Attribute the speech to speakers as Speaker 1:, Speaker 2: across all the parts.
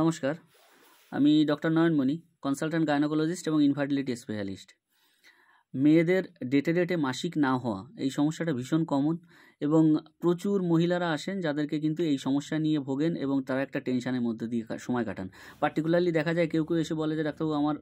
Speaker 1: নমস্কার আমি doctor Nayanmoni consultant gynaecologist এবং ইনফার্টিলিটি স্পেশালিস্ট মেয়েদের ডেটে ডেটে মাসিক না হওয়া এই সমস্যাটা ভীষণ কমন এবং প্রচুর মহিলারা আসেন যাদেরকে কিন্তু এই সমস্যা নিয়ে ভোগেন এবং তারা একটা টেনশানের মধ্যে দিয়ে সময় কাটান পার্টিকুলারলি দেখা যায় কেউ কেউ এসে বলে যে ডাক্তারবাবু আমার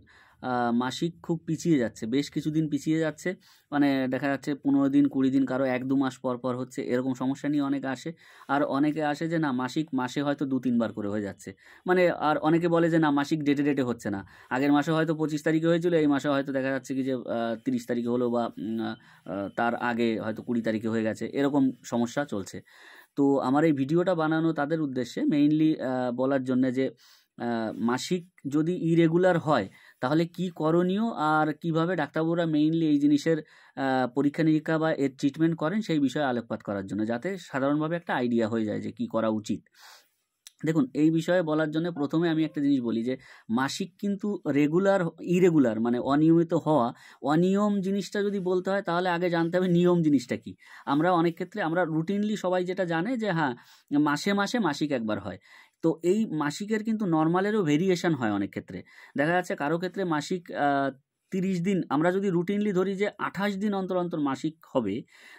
Speaker 1: মাসিক খুব পিছিয়ে যাচ্ছে বেশ কিছুদিন পিছিয়ে যাচ্ছে মানে দেখা যাচ্ছে পনেরো দিন কুড়ি দিন কারো এক দু মাস পর পর হচ্ছে এরকম সমস্যা নিয়ে অনেকে আসে আর অনেকে আসে যে না মাসিক মাসে হয়তো দু তিনবার করে হয়ে যাচ্ছে মানে আর অনেকে বলে যে না মাসিক ডেটে ডেটে হচ্ছে না আগের মাসে হয়তো পঁচিশ তারিখে হয়েছিল এই মাসে হয়তো দেখা যাচ্ছে কি যে তিরিশ তারিখে হলো বা তার আগে হয়তো কুড়ি তারিখে হয়ে গেছে এরকম সমস্যা চলছে তো আমার এই ভিডিওটা বানানো তাদের উদ্দেশ্যে মেইনলি বলার জন্যে যে মাসিক যদি ইরেগুলার হয় তাহলে কি করণীয় আর কিভাবে ডাক্তারবাবুরা মেইনলি এই জিনিসের পরীক্ষা নিরীক্ষা বা এর ট্রিটমেন্ট করেন সেই বিষয়ে আলোকপাত করার জন্য যাতে সাধারণভাবে একটা আইডিয়া হয়ে যায় যে কি করা উচিত দেখুন এই বিষয়ে বলার জন্য প্রথমে আমি একটা জিনিস বলি যে মাসিক কিন্তু রেগুলার ইরেগুলার মানে অনিয়মিত হওয়া অনিয়ম জিনিসটা যদি বলতে হয় তাহলে আগে জানতে হবে নিয়ম জিনিসটা কি আমরা অনেক ক্ষেত্রে আমরা রুটিনলি সবাই যেটা জানে যে হ্যাঁ মাসে মাসে মাসিক একবার হয় তো এই মাসিকের কিন্তু নর্মালেরও ভেরিয়েশন হয় অনেক ক্ষেত্রে দেখা যাচ্ছে কারো ক্ষেত্রে মাসিক তিরিশ দিন আমরা যদি রুটিনলি ধরি যে আঠাশ দিন অন্তর অন্তর মাসিক হবে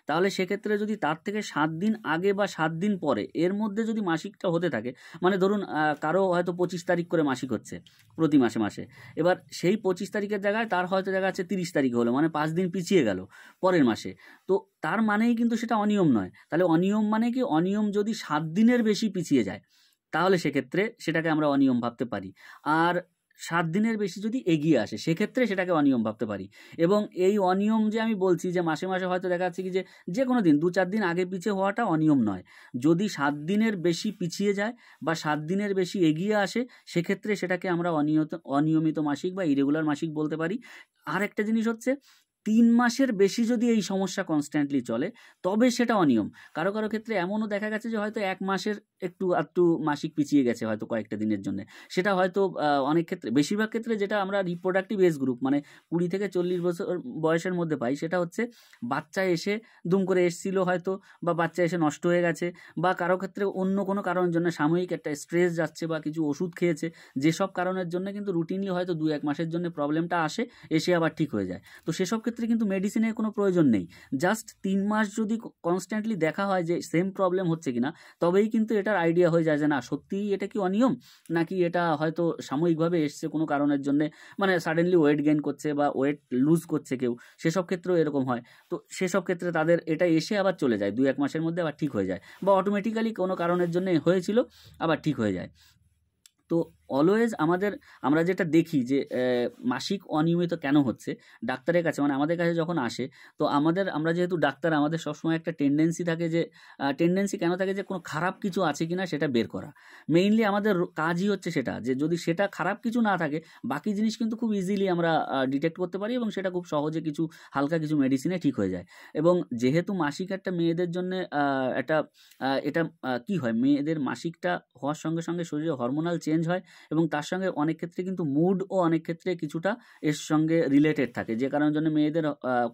Speaker 1: তাহলে সেক্ষেত্রে যদি তার থেকে সাত দিন আগে বা সাত দিন পরে এর মধ্যে যদি মাসিকটা হতে থাকে মানে ধরুন কারো হয়তো পঁচিশ তারিখ করে মাসিক হচ্ছে প্রতি মাসে মাসে এবার সেই পঁচিশ তারিখের জায়গায় তার হয়তো দেখা যাচ্ছে তিরিশ তারিখ হলো মানে পাঁচ দিন পিছিয়ে গেল পরের মাসে তো তার মানেই কিন্তু সেটা অনিয়ম নয় তাহলে অনিয়ম মানে কি অনিয়ম যদি সাত দিনের বেশি পিছিয়ে যায় তাহলে সেক্ষেত্রে সেটাকে আমরা অনিয়ম ভাবতে পারি আর সাত দিনের বেশি যদি এগিয়ে আসে সেক্ষেত্রে সেটাকে অনিয়ম ভাবতে পারি এবং এই অনিয়ম যে আমি বলছি যে মাসে মাসে হয়তো দেখা যাচ্ছে কি যে যে কোনো দিন দু চার দিন আগে পিছিয়ে হওয়াটা অনিয়ম নয় যদি সাত দিনের বেশি পিছিয়ে যায় বা সাত দিনের বেশি এগিয়ে আসে সেক্ষেত্রে সেটাকে আমরা অনিয়ত অনিয়মিত মাসিক বা ইরেগুলার মাসিক বলতে পারি আর একটা জিনিস হচ্ছে তিন মাসের বেশি যদি এই সমস্যা কনস্ট্যান্টলি চলে তবে সেটা অনিয়ম কারো কারো ক্ষেত্রে এমনও দেখা গেছে যে হয়তো এক মাসের একটু আধটু মাসিক পিছিয়ে গেছে হয়তো কয়েকটা দিনের জন্য সেটা হয়তো অনেক ক্ষেত্রে বেশিরভাগ ক্ষেত্রে যেটা আমরা রিপ্রোডাক্টিভ এজ গ্রুপ মানে কুড়ি থেকে চল্লিশ বছর বয়সের মধ্যে পাই সেটা হচ্ছে বাচ্চা এসে দুম করে এসছিল হয়তো বা বাচ্চা এসে নষ্ট হয়ে গেছে বা কারো ক্ষেত্রে অন্য কোনো কারণের জন্য সাময়িক একটা স্ট্রেস যাচ্ছে বা কিছু ওষুধ খেয়েছে যেসব কারণের জন্য কিন্তু রুটিনলি হয়তো দু এক মাসের জন্য প্রবলেমটা আসে এসে আবার ঠিক হয়ে যায় তো সেসব ক্ষেত্রে কিন্তু মেডিসিনের কোনো প্রয়োজন নেই জাস্ট তিন মাস যদি কনস্ট্যান্টলি দেখা হয় যে সেম প্রবলেম হচ্ছে কিনা তবেই কিন্তু এটার আইডিয়া হয়ে যায় যে না সত্যিই এটা কি অনিয়ম নাকি এটা হয়তো সাময়িকভাবে এসছে কোনো কারণের জন্যে মানে সাডেনলি ওয়েট গেইন করছে বা ওয়েট লুজ করছে কেউ সেসব ক্ষেত্রেও এরকম হয় তো সেসব ক্ষেত্রে তাদের এটা এসে আবার চলে যায় দু এক মাসের মধ্যে আবার ঠিক হয়ে যায় বা অটোমেটিক্যালি কোনো কারণের জন্যে হয়েছিল আবার ঠিক হয়ে যায় তো অলওয়েজ আমাদের আমরা যেটা দেখি যে মাসিক অনিয়মিত কেন হচ্ছে ডাক্তারের কাছে মানে আমাদের কাছে যখন আসে তো আমাদের আমরা যেহেতু ডাক্তার আমাদের সবসময় একটা টেন্ডেন্সি থাকে যে টেন্ডেন্সি কেন থাকে যে কোনো খারাপ কিছু আছে কি না সেটা বের করা মেইনলি আমাদের কাজই হচ্ছে সেটা যে যদি সেটা খারাপ কিছু না থাকে বাকি জিনিস কিন্তু খুব ইজিলি আমরা ডিটেক্ট করতে পারি এবং সেটা খুব সহজে কিছু হালকা কিছু মেডিসিনে ঠিক হয়ে যায় এবং যেহেতু মাসিক একটা মেয়েদের জন্য একটা এটা কি হয় মেয়েদের মাসিকটা হওয়ার সঙ্গে সঙ্গে শরীরে হরমোনাল চেঞ্জ হয় এবং তার সঙ্গে অনেক ক্ষেত্রে কিন্তু মুডও অনেক ক্ষেত্রে কিছুটা এর সঙ্গে রিলেটেড থাকে যে কারণের জন্য মেয়েদের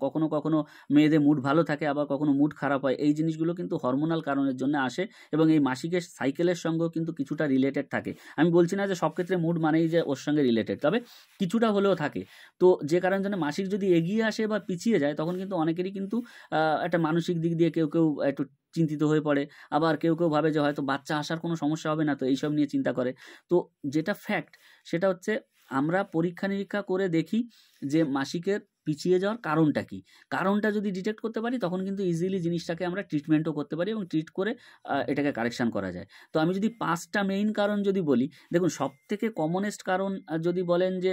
Speaker 1: কখনো কখনো মেয়েদের মুড ভালো থাকে আবার কখনো মুড খারাপ হয় এই জিনিসগুলো কিন্তু হরমোনাল কারণের জন্য আসে এবং এই মাসিকের সাইকেলের সঙ্গেও কিন্তু কিছুটা রিলেটেড থাকে আমি বলছি না যে সব ক্ষেত্রে মুড মানেই যে ওর সঙ্গে রিলেটেড তবে কিছুটা হলেও থাকে তো যে কারণের জন্য মাসিক যদি এগিয়ে আসে বা পিছিয়ে যায় তখন কিন্তু অনেকেরই কিন্তু একটা মানসিক দিক দিয়ে কেউ কেউ একটু চিন্তিত হয়ে পড়ে আবার কেউ কেউ ভাবে যে হয়তো বাচ্চা আসার কোনো সমস্যা হবে না তো এইসব নিয়ে চিন্তা করে তো যেটা ফ্যাক্ট সেটা হচ্ছে আমরা পরীক্ষা নিরীক্ষা করে দেখি যে মাসিকের পিছিয়ে যাওয়ার কারণটা কি কারণটা যদি ডিটেক্ট করতে পারি তখন কিন্তু ইজিলি জিনিসটাকে আমরা ট্রিটমেন্টও করতে পারি এবং ট্রিট করে এটাকে কারেকশান করা যায় তো আমি যদি পাঁচটা মেইন কারণ যদি বলি দেখুন সব থেকে কমনেস্ট কারণ যদি বলেন যে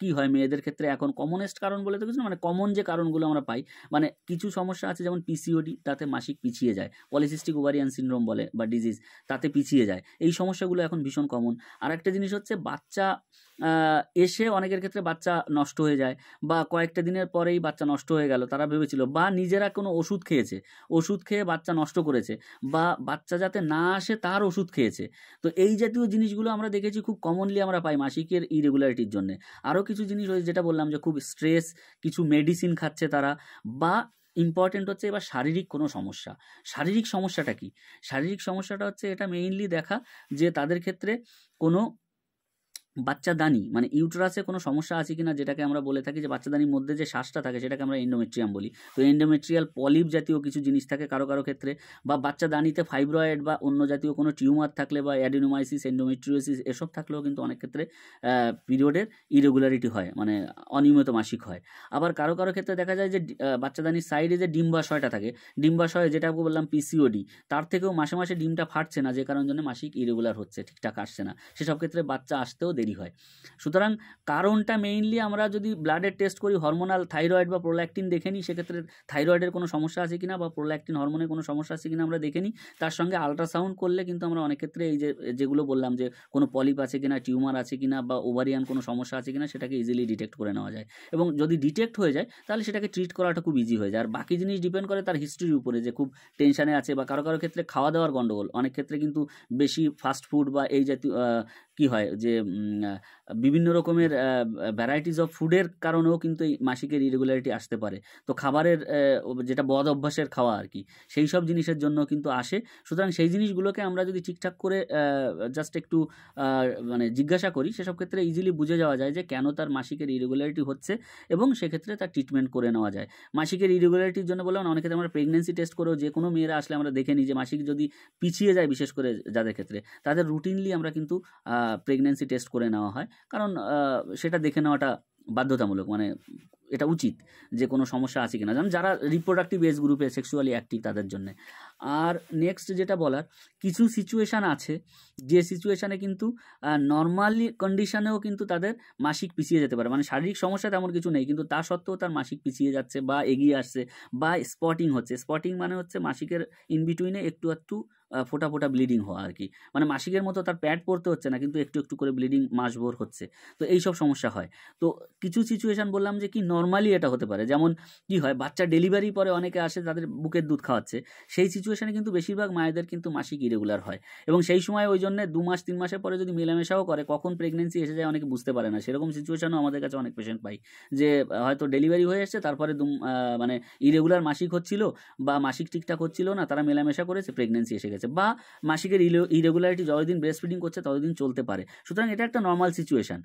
Speaker 1: কি হয় মেয়েদের ক্ষেত্রে এখন কমনেস্ট কারণ বলে তো কিছু মানে কমন যে কারণগুলো আমরা পাই মানে কিছু সমস্যা আছে যেমন পিসিওডি তাতে মাসিক পিছিয়ে যায় পলিসিস্টিক ওভারিয়ান সিনড্রোম বলে বা ডিজিজ তাতে পিছিয়ে যায় এই সমস্যাগুলো এখন ভীষণ কমন আর একটা জিনিস হচ্ছে বাচ্চা এসে অনেকের ক্ষেত্রে বাচ্চা নষ্ট হয়ে যায় বা কয়েকটা দিনের পরেই বাচ্চা নষ্ট হয়ে গেল তারা ভেবেছিল বা নিজেরা কোনো ওষুধ খেয়েছে ওষুধ খেয়ে বাচ্চা নষ্ট করেছে বা বাচ্চা যাতে না আসে তার ওষুধ খেয়েছে তো এই জাতীয় জিনিসগুলো আমরা দেখেছি খুব কমনলি আমরা পাই মাসিকের ইরেগুলারিটির জন্য আরও কিছু জিনিস রয়েছে যেটা বললাম যে খুব স্ট্রেস কিছু মেডিসিন খাচ্ছে তারা বা ইম্পর্টেন্ট হচ্ছে এবার শারীরিক কোনো সমস্যা শারীরিক সমস্যাটা কি শারীরিক সমস্যাটা হচ্ছে এটা মেইনলি দেখা যে তাদের ক্ষেত্রে কোনো বাচ্চাদানি মানে ইউট্রাসে কোনো সমস্যা আছে কি না যেটাকে আমরা বলে থাকি যে বাচ্চাদানির মধ্যে যে শ্বাসটা থাকে সেটাকে আমরা এন্ডোমেট্রিয়াম বলি তো এন্ডোমেট্রিয়াল পলিপ জাতীয় কিছু জিনিস থাকে কারো কারো ক্ষেত্রে বা বাচ্চাদানিতে ফাইব্রয়েড বা অন্য জাতীয় কোনো টিউমার থাকলে বা অ্যাডিনোমাইসিস এন্ডোমেট্রিওসিস এসব থাকলেও কিন্তু অনেক ক্ষেত্রে পিরিয়ডের ইরেগুলারিটি হয় মানে অনিয়মিত মাসিক হয় আবার কারো কারো ক্ষেত্রে দেখা যায় যে বাচ্চাদানির সাইডে যে ডিম্বাশয়টা থাকে ডিম্বাশয় যেটা বললাম পিসিওডি তার থেকেও মাসে মাসে ডিমটা ফাটছে না যে কারণ জন্য মাসিক ইরেগুলার হচ্ছে ঠিকঠাক আসছে না সেসব ক্ষেত্রে বাচ্চা আসতেও দেরি তৈরি হয় সুতরাং কারণটা মেইনলি আমরা যদি ব্লাডের টেস্ট করি হরমোনাল থাইরয়েড বা প্রোল্যাক্টিন দেখে নিই সেক্ষেত্রে থাইরয়েডের কোনো সমস্যা আছে কিনা বা প্রোল্যাক্টিন হরমোনের কোনো সমস্যা আছে কিনা আমরা দেখে নিই তার সঙ্গে আলট্রাসাউন্ড করলে কিন্তু আমরা অনেক ক্ষেত্রে এই যে যেগুলো বললাম যে কোনো পলিপ আছে কিনা টিউমার আছে কিনা বা ওভারিয়ান কোনো সমস্যা আছে কিনা সেটাকে ইজিলি ডিটেক্ট করে নেওয়া যায় এবং যদি ডিটেক্ট হয়ে যায় তাহলে সেটাকে ট্রিট করাটা খুব ইজি হয়ে যায় আর বাকি জিনিস ডিপেন্ড করে তার হিস্ট্রির উপরে যে খুব টেনশানে আছে বা কারো কারো ক্ষেত্রে খাওয়া দাওয়ার গণ্ডগোল অনেক ক্ষেত্রে কিন্তু বেশি ফাস্ট ফুড বা এই জাতীয় কি হয় যে বিভিন্ন রকমের ভ্যারাইটিস অফ ফুডের কারণেও কিন্তু এই মাসিকের ইরেগুলারিটি আসতে পারে তো খাবারের যেটা বদ অভ্যাসের খাওয়া আর কি সেই সব জিনিসের জন্য কিন্তু আসে সুতরাং সেই জিনিসগুলোকে আমরা যদি ঠিকঠাক করে জাস্ট একটু মানে জিজ্ঞাসা করি সেসব ক্ষেত্রে ইজিলি বুঝে যাওয়া যায় যে কেন তার মাসিকের ইরেগুলারিটি হচ্ছে এবং সেক্ষেত্রে তার ট্রিটমেন্ট করে নেওয়া যায় মাসিকের ইরেগুলারিটির জন্য বললাম অনেক ক্ষেত্রে আমরা প্রেগনেন্সি টেস্ট করেও যে কোনো মেয়েরা আসলে আমরা দেখে নিই যে মাসিক যদি পিছিয়ে যায় বিশেষ করে যাদের ক্ষেত্রে তাদের রুটিনলি আমরা কিন্তু প্রেগনেন্সি টেস্ট করে নেওয়া হয় কারণ সেটা দেখে নেওয়াটা বাধ্যতামূলক মানে এটা উচিত যে কোনো সমস্যা আছে কিনা যেমন যারা রিপ্রোডাক্টিভ এজ গ্রুপে সেক্সুয়ালি অ্যাক্টিভ তাদের জন্যে আর নেক্সট যেটা বলার কিছু সিচুয়েশান আছে যে সিচুয়েশানে কিন্তু নর্মালি কন্ডিশানেও কিন্তু তাদের মাসিক পিছিয়ে যেতে পারে মানে শারীরিক সমস্যা তেমন কিছু নেই কিন্তু তা সত্ত্বেও তার মাসিক পিছিয়ে যাচ্ছে বা এগিয়ে আসছে বা স্পটিং হচ্ছে স্পটিং মানে হচ্ছে মাসিকের ইন বিটুইনে একটু একটু ফোটা ফোটা ব্লিডিং হওয়া আর কি মানে মাসিকের মতো তার প্যাড পড়তে হচ্ছে না কিন্তু একটু একটু করে ব্লিডিং মাসভর হচ্ছে তো এই সব সমস্যা হয় তো কিছু সিচুয়েশান বললাম যে কি নর্মালি এটা হতে পারে যেমন কি হয় বাচ্চা ডেলিভারি পরে অনেকে আসে তাদের বুকের দুধ খাওয়াচ্ছে সেই সিচুয়েশানে কিন্তু বেশিরভাগ মায়েদের কিন্তু মাসিক ইরেগুলার হয় এবং সেই সময় ওই জন্য দু মাস তিন মাসের পরে যদি মেলামেশাও করে কখন প্রেগনেন্সি এসে যায় অনেকে বুঝতে পারে না সেরকম সিচুয়েশনও আমাদের কাছে অনেক পেশেন্ট পাই যে হয়তো ডেলিভারি হয়ে এসছে তারপরে দু মানে ইরেগুলার মাসিক হচ্ছিল বা মাসিক ঠিকঠাক হচ্ছিল না তারা মেলামেশা করেছে প্রেগনেন্সি এসে গেছে বা মাসিকের ইরেগুলারিটি যতদিন ব্রেস্ট ফিডিং করছে ততদিন চলতে পারে সুতরাং এটা একটা নর্মাল সিচুয়েশান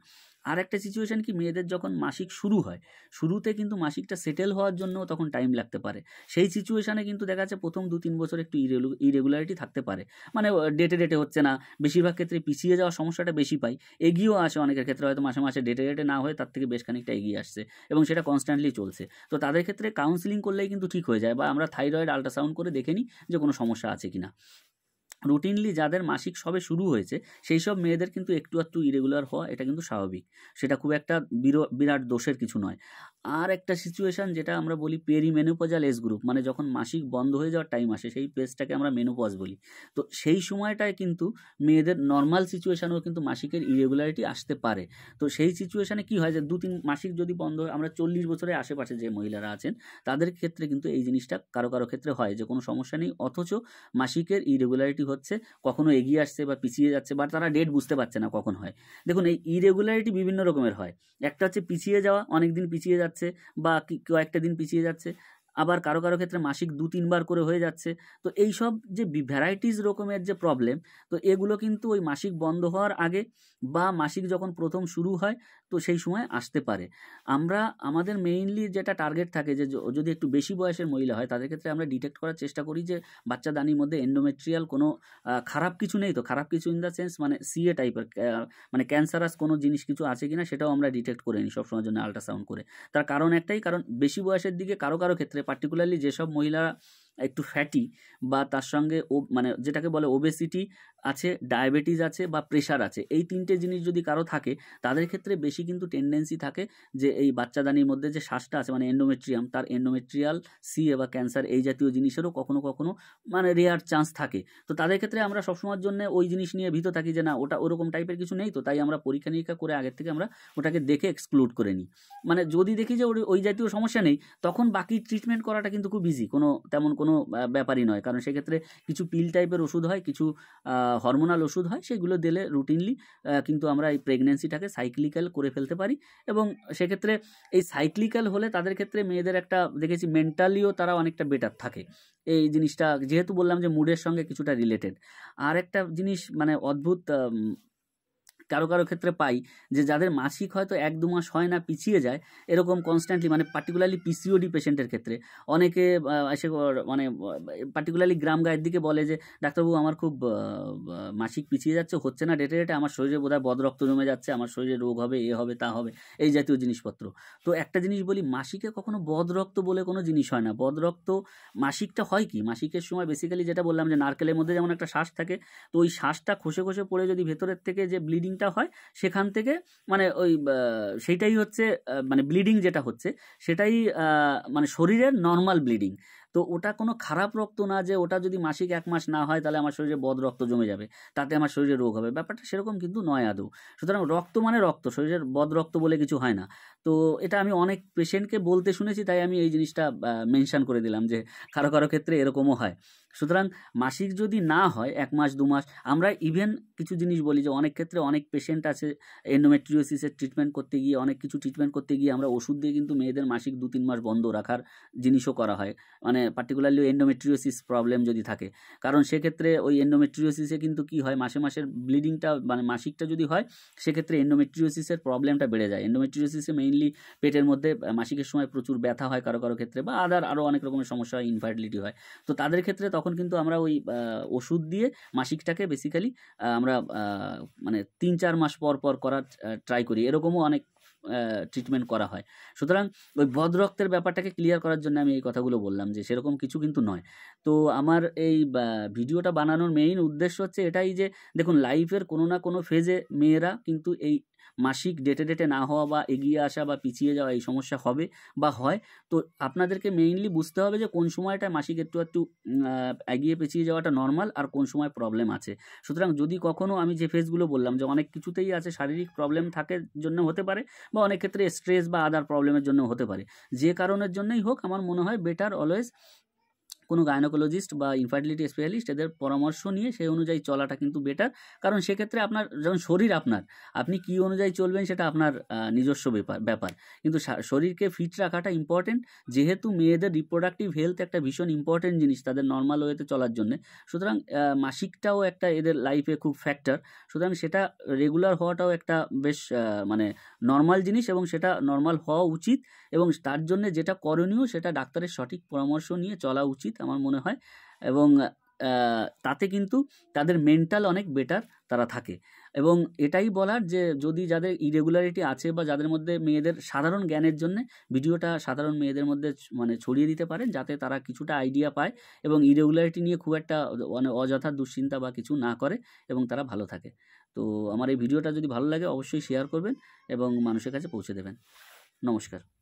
Speaker 1: আর একটা সিচুয়েশান কি মেয়েদের যখন মাসিক শুরু হয় শুরুতে কিন্তু মাসিকটা সেটেল হওয়ার জন্য তখন টাইম লাগতে পারে সেই সিচুয়েশানে কিন্তু দেখা যাচ্ছে প্রথম দু তিন বছর একটু ইরেগুলারিটি থাকতে পারে মানে ডেটে ডেটে হচ্ছে না বেশিরভাগ ক্ষেত্রে পিছিয়ে যাওয়ার সমস্যাটা বেশি পাই এগিয়েও আসে অনেকের ক্ষেত্রে হয়তো মাসে মাসে ডেটে ডেটে না হয়ে তার থেকে বেশ খানিকটা এগিয়ে আসছে এবং সেটা কনস্ট্যান্টলি চলছে তো তাদের ক্ষেত্রে কাউন্সিলিং করলেই কিন্তু ঠিক হয়ে যায় বা আমরা থাইরয়েড আলট্রাসাউন্ড করে দেখে নিই যে কোনো সমস্যা আছে কি না রুটিনলি যাদের মাসিক সবে শুরু হয়েছে সেই সব মেয়েদের কিন্তু একটু আধটু ইরেগুলার হওয়া এটা কিন্তু স্বাভাবিক সেটা খুব একটা বিরাট দোষের কিছু নয় আর একটা সিচুয়েশান যেটা আমরা বলি পেরি মেনোপজাল এস গ্রুপ মানে যখন মাসিক বন্ধ হয়ে যাওয়ার টাইম আসে সেই পেজটাকে আমরা মেনোপজ বলি তো সেই সময়টায় কিন্তু মেয়েদের নর্মাল সিচুয়েশানেও কিন্তু মাসিকের ইরেগুলারিটি আসতে পারে তো সেই সিচুয়েশানে কি হয় যে দু তিন মাসিক যদি বন্ধ হয় আমরা চল্লিশ বছরের আশেপাশে যে মহিলারা আছেন তাদের ক্ষেত্রে কিন্তু এই জিনিসটা কারো কারো ক্ষেত্রে হয় যে কোনো সমস্যা নেই অথচ মাসিকের ইরেগুলারিটি হচ্ছে কখনো এগিয়ে আসছে বা পিছিয়ে যাচ্ছে বা তারা ডেট বুঝতে পারছে না কখন হয় দেখুন এই ইরেগুলারিটি বিভিন্ন রকমের হয় একটা হচ্ছে পিছিয়ে যাওয়া অনেক দিন পিছিয়ে যাচ্ছে যাচ্ছে বা কয়েকটা দিন পিছিয়ে যাচ্ছে আবার কারো কারো ক্ষেত্রে মাসিক দু তিনবার করে হয়ে যাচ্ছে তো এই সব যে ভ্যারাইটিস রকমের যে প্রবলেম তো এগুলো কিন্তু ওই মাসিক বন্ধ হওয়ার আগে বা মাসিক যখন প্রথম শুরু হয় তো সেই সময় আসতে পারে আমরা আমাদের মেইনলি যেটা টার্গেট থাকে যে যদি একটু বেশি বয়সের মহিলা হয় তাদের ক্ষেত্রে আমরা ডিটেক্ট করার চেষ্টা করি যে বাচ্চা দানির মধ্যে এন্ডোমেট্রিয়াল কোনো খারাপ কিছু নেই তো খারাপ কিছু ইন দ্য সেন্স মানে সিএ টাইপের মানে ক্যান্সারাস কোনো জিনিস কিছু আছে কিনা সেটাও আমরা ডিটেক্ট করে নিই সবসময়ের জন্য আল্ট্রাসাউন্ড করে তার কারণ একটাই কারণ বেশি বয়সের দিকে কারো কারো ক্ষেত্রে পার্টিকুলারলি যেসব মহিলা একটু ফ্যাটি বা তার সঙ্গে ও মানে যেটাকে বলে ওবেসিটি আছে ডায়াবেটিস আছে বা প্রেশার আছে এই তিনটে জিনিস যদি কারো থাকে তাদের ক্ষেত্রে বেশি কিন্তু টেন্ডেন্সি থাকে যে এই বাচ্চাদানির মধ্যে যে শ্বাসটা আছে মানে এন্ডোমেট্রিয়াম তার এন্ডোমেট্রিয়াল সিএ বা ক্যান্সার এই জাতীয় জিনিসেরও কখনো কখনো মানে রেয়ার চান্স থাকে তো তাদের ক্ষেত্রে আমরা সবসময়ের জন্য ওই জিনিস নিয়ে ভীত থাকি যে না ওটা ওরকম টাইপের কিছু নেই তো তাই আমরা পরীক্ষা নিরীক্ষা করে আগের থেকে আমরা ওটাকে দেখে এক্সক্লুড করে নিই মানে যদি দেখি যে ওই জাতীয় সমস্যা নেই তখন বাকি ট্রিটমেন্ট করাটা কিন্তু খুব ইজি কোনো তেমন কোনো ব্যাপারই নয় কারণ সেক্ষেত্রে কিছু পিল টাইপের ওষুধ হয় কিছু হরমোনাল ওষুধ হয় সেগুলো দিলে রুটিনলি কিন্তু আমরা এই প্রেগনেন্সিটাকে সাইক্লিক্যাল করে ফেলতে পারি এবং সেক্ষেত্রে এই সাইক্লিক্যাল হলে তাদের ক্ষেত্রে মেয়েদের একটা দেখেছি মেন্টালিও তারা অনেকটা বেটার থাকে এই জিনিসটা যেহেতু বললাম যে মুডের সঙ্গে কিছুটা রিলেটেড আর একটা জিনিস মানে অদ্ভুত কারো কারো ক্ষেত্রে পাই যে যাদের মাসিক হয়তো এক দু মাস হয় না পিছিয়ে যায় এরকম কনস্ট্যান্টলি মানে পার্টিকুলারলি পিসিওডি পেশেন্টের ক্ষেত্রে অনেকে এসে মানে পার্টিকুলারলি গ্রাম গায়ের দিকে বলে যে ডাক্তারবাবু আমার খুব মাসিক পিছিয়ে যাচ্ছে হচ্ছে না ডেটে ডেটে আমার শরীরে বোধহয় বদরক্ত জমে যাচ্ছে আমার শরীরে রোগ হবে এ হবে তা হবে এই জাতীয় জিনিসপত্র তো একটা জিনিস বলি মাসিকে কখনো বদরক্ত বলে কোনো জিনিস হয় না বদরক্ত মাসিকটা হয় কি মাসিকের সময় বেসিক্যালি যেটা বললাম যে নারকেলের মধ্যে যেমন একটা শ্বাস থাকে তো ওই শ্বাসটা খসে খসে পড়ে যদি ভেতরের থেকে যে ব্লিডিং যেটা হয় সেখান থেকে মানে ওই সেইটাই হচ্ছে মানে ব্লিডিং যেটা হচ্ছে সেটাই মানে শরীরের নর্মাল ব্লিডিং তো ওটা কোনো খারাপ রক্ত না যে ওটা যদি মাসিক এক মাস না হয় তাহলে আমার শরীরে বদ রক্ত জমে যাবে তাতে আমার শরীরে রোগ হবে ব্যাপারটা সেরকম কিন্তু নয় আদৌ সুতরাং রক্ত মানে রক্ত শরীরের বদ রক্ত বলে কিছু হয় না তো এটা আমি অনেক পেশেন্টকে বলতে শুনেছি তাই আমি এই জিনিসটা মেনশান করে দিলাম যে কারো কারো ক্ষেত্রে এরকমও হয় সুতরাং মাসিক যদি না হয় এক মাস দু মাস আমরা ইভেন কিছু জিনিস বলি যে অনেক ক্ষেত্রে অনেক পেশেন্ট আছে এন্ডোমেট্রিওসিসের ট্রিটমেন্ট করতে গিয়ে অনেক কিছু ট্রিটমেন্ট করতে গিয়ে আমরা ওষুধ দিয়ে কিন্তু মেয়েদের মাসিক দু তিন মাস বন্ধ রাখার জিনিসও করা হয় মানে পার্টিকুলারলি এন্ডোমেট্রিওসিস প্রবলেম যদি থাকে কারণ সেক্ষেত্রে ওই এন্ডোমেট্রিওসিসে কিন্তু কি হয় মাসে মাসের ব্লিডিংটা মানে মাসিকটা যদি হয় সেক্ষেত্রে এন্ডোমেট্রিওসিসের প্রবলেমটা বেড়ে যায় এন্ডোমেট্রিওসিসে মেইনলি পেটের মধ্যে মাসিকের সময় প্রচুর ব্যথা হয় কারো কারো ক্ষেত্রে বা আদার আরও অনেক রকমের সমস্যা হয় ইনফার্টিলিটি হয় তো তাদের ক্ষেত্রে তখন কিন্তু আমরা ওই ওষুধ দিয়ে মাসিকটাকে বেসিক্যালি আমরা মানে তিন চার মাস পর পর করার ট্রাই করি এরকমও অনেক ট্রিটমেন্ট করা হয় সুতরাং ওই বদরক্তের ব্যাপারটাকে ক্লিয়ার করার জন্য আমি এই কথাগুলো বললাম যে সেরকম কিছু কিন্তু নয় তো আমার এই ভিডিওটা বানানোর মেইন উদ্দেশ্য হচ্ছে এটাই যে দেখুন লাইফের কোনো না কোনো ফেজে মেয়েরা কিন্তু এই মাসিক ডেটে ডেটে না হওয়া বা এগিয়ে আসা বা পিছিয়ে যাওয়া এই সমস্যা হবে বা হয় তো আপনাদেরকে মেইনলি বুঝতে হবে যে কোন সময়টা মাসিক একটু একটু এগিয়ে পিছিয়ে যাওয়াটা নর্মাল আর কোন সময় প্রবলেম আছে সুতরাং যদি কখনও আমি যে ফেসগুলো বললাম যে অনেক কিছুতেই আছে শারীরিক প্রবলেম থাকে জন্য হতে পারে বা অনেক ক্ষেত্রে স্ট্রেস বা আদার প্রবলেমের জন্য হতে পারে যে কারণের জন্যই হোক আমার মনে হয় বেটার অলওয়েজ কোনো গায়নোকোলজিস্ট বা ইনফার্টিলিটি স্পেশালিস্ট এদের পরামর্শ নিয়ে সেই অনুযায়ী চলাটা কিন্তু বেটার কারণ সেক্ষেত্রে আপনার যেমন শরীর আপনার আপনি কি অনুযায়ী চলবেন সেটা আপনার নিজস্ব ব্যাপার ব্যাপার কিন্তু শরীরকে ফিট রাখাটা ইম্পর্টেন্ট যেহেতু মেয়েদের রিপ্রোডাক্টিভ হেলথ একটা ভীষণ ইম্পর্টেন্ট জিনিস তাদের নর্মাল ওয়েতে চলার জন্য সুতরাং মাসিকটাও একটা এদের লাইফে খুব ফ্যাক্টর সুতরাং সেটা রেগুলার হওয়াটাও একটা বেশ মানে নর্মাল জিনিস এবং সেটা নর্মাল হওয়া উচিত এবং তার জন্য যেটা করণীয় সেটা ডাক্তারের সঠিক পরামর্শ নিয়ে চলা উচিত আমার মনে হয় এবং তাতে কিন্তু তাদের মেন্টাল অনেক বেটার তারা থাকে এবং এটাই বলার যে যদি যাদের ইরেগুলারিটি আছে বা যাদের মধ্যে মেয়েদের সাধারণ জ্ঞানের জন্য ভিডিওটা সাধারণ মেয়েদের মধ্যে মানে ছড়িয়ে দিতে পারেন যাতে তারা কিছুটা আইডিয়া পায় এবং ইরেগুলারিটি নিয়ে খুব একটা মানে অযথা দুশ্চিন্তা বা কিছু না করে এবং তারা ভালো থাকে তো আমার এই ভিডিওটা যদি ভালো লাগে অবশ্যই শেয়ার করবেন এবং মানুষের কাছে পৌঁছে দেবেন নমস্কার